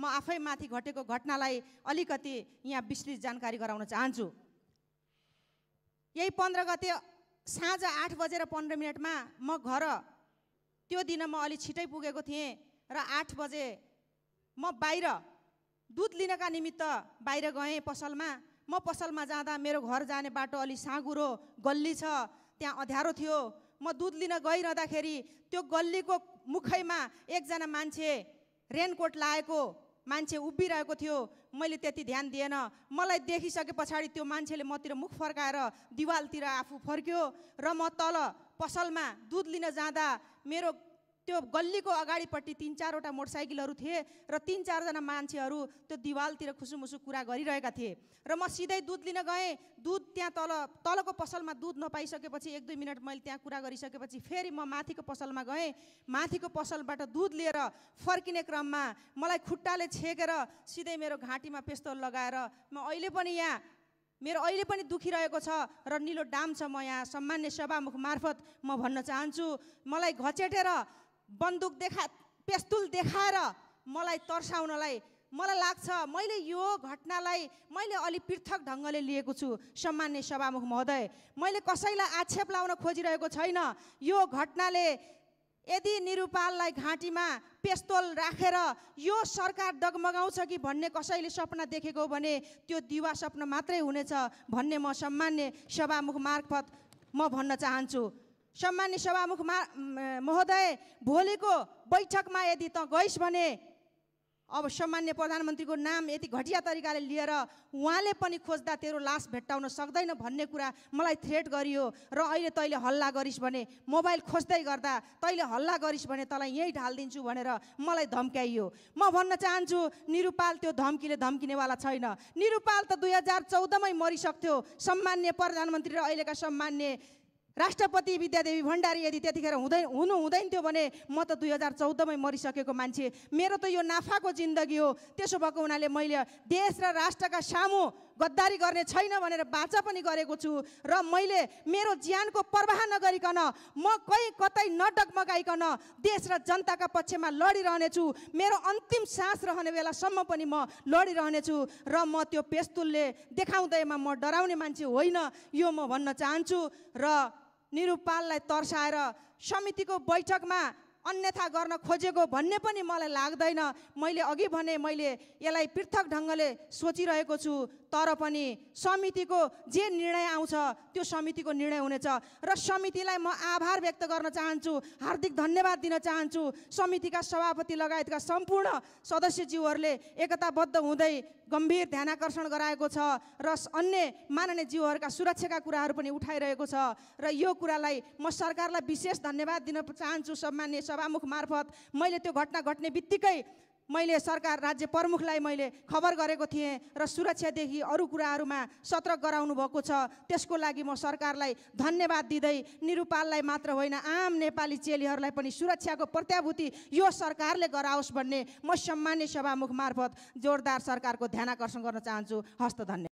म आफैमाथि घटेको घटनालाई अलिकति यहाँ विस्तृत जानकारी गराउन चाहन्छु यही पन्ध्र गते साँझ आठ बजेर पन्ध्र मिनटमा म घर त्यो दिन म अलि छिटै पुगेको थिएँ र आठ बजे म बाहिर दुध लिनका निमित्त बाहिर गएँ पसलमा म पसलमा जाँदा मेरो घर जाने बाटो अलि साँगुरो गल्ली छ त्यहाँ अँध्यारो थियो म दुध लिन गइरहँदाखेरि त्यो गल्लीको मुखैमा एकजना मान्छे रेनकोट लाएको मान्छे उभिरहेको थियो मैले त्यति ध्यान दिएन मलाई देखिसके पछाडि त्यो मान्छेले मतिर मुख फर्काएर दिवालतिर आफू फर्क्यो र म तल पसलमा दुध लिन जाँदा मेरो त्यो गल्लीको अगाडिपट्टि तिन चारवटा मोटरसाइकलहरू थिए र तिन चारजना मान्छेहरू त्यो दिवालतिर खुसुमुसु कुरा गरिरहेका थिए र म सिधै दुध लिन गएँ दुध त्यहाँ तल तलको पसलमा दुध नपाइसकेपछि एक दुई मिनट मैले त्यहाँ कुरा गरिसकेपछि फेरि म माथिको पसलमा गएँ माथिको पसलबाट दुध लिएर फर्किने क्रममा मलाई खुट्टाले छेकेर सिधै मेरो घाँटीमा पेस्तोल लगाएर म अहिले पनि यहाँ मेरो अहिले पनि दुखिरहेको छ र निलो डाम छ म यहाँ सामान्य सभामुख मार्फत म भन्न चाहन्छु मलाई घचेटेर बन्दुक देखा पेस्तुल देखाएर मलाई तर्साउनलाई मलाई लाग्छ मैले यो घटनालाई मैले अलि पृथक ढङ्गले लिएको छु सम्मान्य सभामुख महोदय मैले कसैलाई आक्षेप लाउन खोजिरहेको छैन यो घटनाले यदि निरुपाललाई घाँटीमा पेस्तोल राखेर यो सरकार डगमगाउँछ कि भन्ने कसैले सपना देखेको भने त्यो दिवा सपना मात्रै हुनेछ भन्ने म सम्मान्य सभामुख मार्फत म भन्न चाहन्छु सम्मान्य सभामुख महोदय भोलिको बैठकमा यदि त गइस् भने अब सम्मान्य प्रधानमन्त्रीको नाम यति घटिया तरिकाले लिएर उहाँले पनि खोज्दा तेरो लास भेट्टाउन सक्दैन भन्ने कुरा मलाई थ्रेट गरियो र अहिले तैँले हल्ला गरिस् भने मोबाइल खोज्दै गर्दा तैँले हल्ला गरिस् भने तँलाई यहीँ ढालिदिन्छु भनेर मलाई धम्क्याइयो म भन्न चाहन्छु निरुपाल त्यो धम्कीले धम्किनेवाला छैन निरुपाल त दुई हजार चौधमै मरिसक्थ्यो सम्मान्य प्रधानमन्त्री र अहिलेका सम्मान्य राष्ट्रपति विद्यादेवी भण्डारी यदि त्यतिखेर हुँदै हुनु हुँदैन थियो भने म त दुई हजार चौधमै मरिसकेको मान्छे मेरो त यो नाफाको जिन्दगी हो त्यसो भएको हुनाले मैले देश र राष्ट्रका सामु गद्दारी गर्ने छैन भनेर बाचा पनि गरेको छु र मैले मेरो ज्यानको प्रवाह नगरिकन म कहीँ कतै नडगमगाइकन देश र जनताका पक्षमा लडिरहनेछु मेरो अन्तिम सास रहने बेलासम्म पनि म लडिरहनेछु र म त्यो पेस्तुलले देखाउँदैमा म डराउने मान्छे होइन यो म भन्न चाहन्छु र निरुपाललाई तर्साएर समितिको बैठकमा अन्यथा गर्न खोजेको भन्ने पनि मलाई लाग्दैन मैले अघि भने मैले यसलाई पृथक ढङ्गले सोचिरहेको छु तर पनि समितिको जे निर्णय आउँछ त्यो समितिको निर्णय हुनेछ र समितिलाई म आभार व्यक्त गर्न चाहन्छु हार्दिक धन्यवाद दिन चाहन्छु समितिका सभापति लगायतका सम्पूर्ण सदस्यज्यूहरूले एकताबद्ध हुँदै गम्भीर ध्यानकर्षण गराएको छ र अन्य माननीय जीवहरूका सुरक्षाका कुराहरू पनि उठाइरहेको छ र यो कुरालाई म सरकारलाई विशेष धन्यवाद दिन चाहन्छु सम्मान्य सभामुख मार्फत मैले त्यो घटना घट्ने बित्तिकै मैले सरकार राज्य प्रमुखलाई मैले खबर गरेको थिएँ र सुरक्षादेखि अरू कुराहरूमा सतर्क गराउनु भएको छ त्यसको लागि म सरकारलाई धन्यवाद दिँदै निरुपाललाई मात्र होइन आम नेपाली चेलीहरूलाई पनि सुरक्षाको प्रत्याभूति यो सरकारले गराओस् भन्ने म सम्मान्य सभामुख मार्फत जोरदार सरकारको ध्यानाकर्षण गर्न चाहन्छु हस्त धन्यवाद